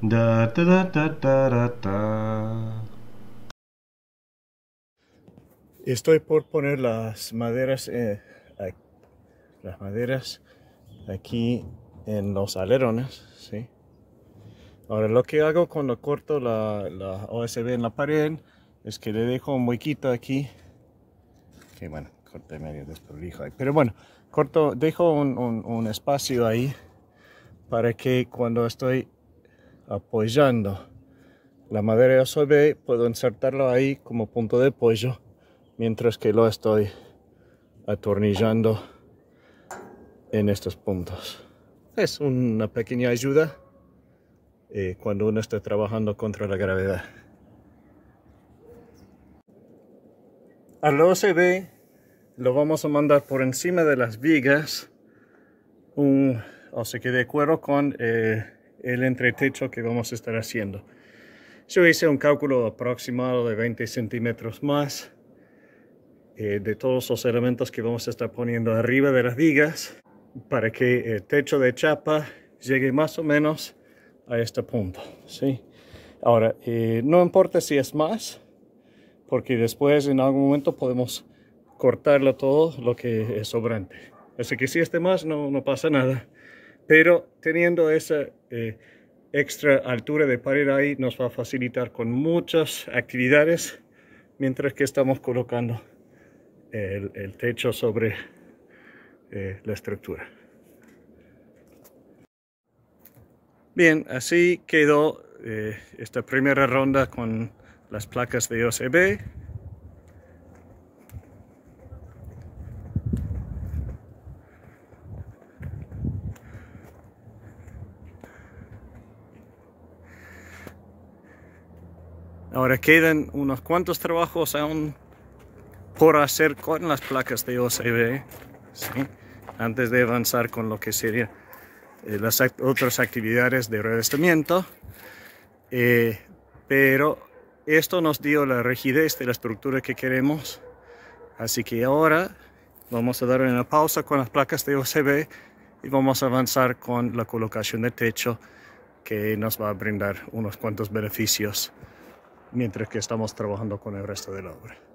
Da, da, da, Estoy por poner las maderas, eh, las maderas aquí en los alerones, ¿sí? Ahora lo que hago cuando corto la, la OSB en la pared es que le dejo un huequito aquí, que bueno, corté medio desprolijo ahí, pero bueno, corto, dejo un espacio ahí para que cuando estoy apoyando. La madera OSB puedo insertarlo ahí como punto de apoyo mientras que lo estoy atornillando en estos puntos. Es una pequeña ayuda eh, cuando uno está trabajando contra la gravedad. Al OCB lo vamos a mandar por encima de las vigas, un, o sea que de acuerdo con eh, el entretecho que vamos a estar haciendo. Yo hice un cálculo aproximado de 20 centímetros más eh, de todos los elementos que vamos a estar poniendo arriba de las vigas para que el techo de chapa llegue más o menos a este punto. ¿sí? Ahora, eh, no importa si es más, porque después en algún momento podemos cortarlo todo lo que es sobrante. Así que si este más no, no pasa nada. Pero teniendo esa eh, extra altura de pared ahí nos va a facilitar con muchas actividades mientras que estamos colocando el, techo sobre eh, la estructura. Bien, así quedó eh, esta primera ronda con las placas de OCB. Ahora quedan unos cuantos trabajos aún por hacer con las placas de OCB, antes de avanzar con lo que serían eh, las otras actividades de revestimiento. Eh, pero esto nos dio la rigidez de la estructura que queremos. Así que ahora vamos a dar una pausa con las placas de OCB y vamos a avanzar con la colocación del techo que nos va a brindar unos cuantos beneficios mientras que estamos trabajando con el resto de la obra.